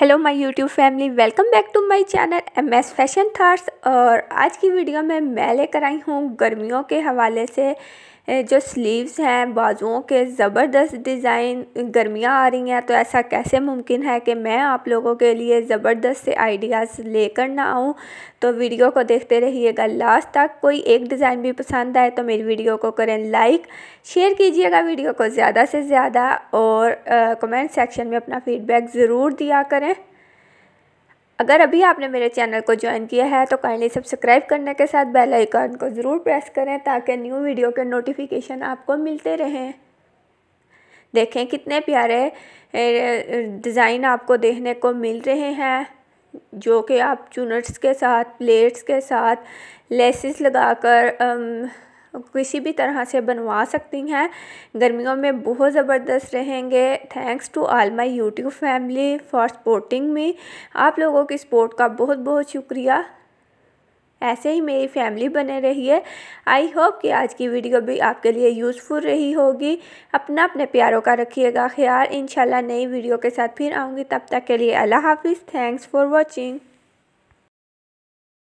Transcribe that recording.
hello my YouTube family welcome back to my channel M S fashion thoughts और आज की video में मैं लेकर आई हूँ गर्मियों के हवाले से जो स्लीव्स हैं बाजुओं के ज़बरदस्त डिज़ाइन गर्मियाँ आ रही हैं तो ऐसा कैसे मुमकिन है कि मैं आप लोगों के लिए ज़बरदस्त से आइडियाज़ लेकर ना आऊँ तो वीडियो को देखते रहिएगा लास्ट तक कोई एक डिज़ाइन भी पसंद आए तो मेरी वीडियो को करें लाइक शेयर कीजिएगा वीडियो को ज़्यादा से ज़्यादा और कमेंट सेक्शन में अपना फ़ीडबैक ज़रूर दिया करें अगर अभी आपने मेरे चैनल को ज्वाइन किया है तो काइंडली सब्सक्राइब करने के साथ बेल आइकन को ज़रूर प्रेस करें ताकि न्यू वीडियो के नोटिफिकेशन आपको मिलते रहें देखें कितने प्यारे डिज़ाइन आपको देखने को मिल रहे हैं जो कि आप चूनट्स के साथ प्लेट्स के साथ लेसिस लगाकर किसी भी तरह से बनवा सकती हैं गर्मियों में बहुत ज़बरदस्त रहेंगे thanks to all my YouTube family for supporting me आप लोगों की सपोर्ट का बहुत बहुत शुक्रिया ऐसे ही मेरी फैमिली बने रही है आई होप कि आज की वीडियो भी आपके लिए यूज़फुल रही होगी अपना अपने प्यारों का रखिएगा ख्याल इंशाल्लाह नई वीडियो के साथ फिर आऊँगी तब तक के लिए अल्लाह हाफिज़ थैंक्स फॉर वॉचिंग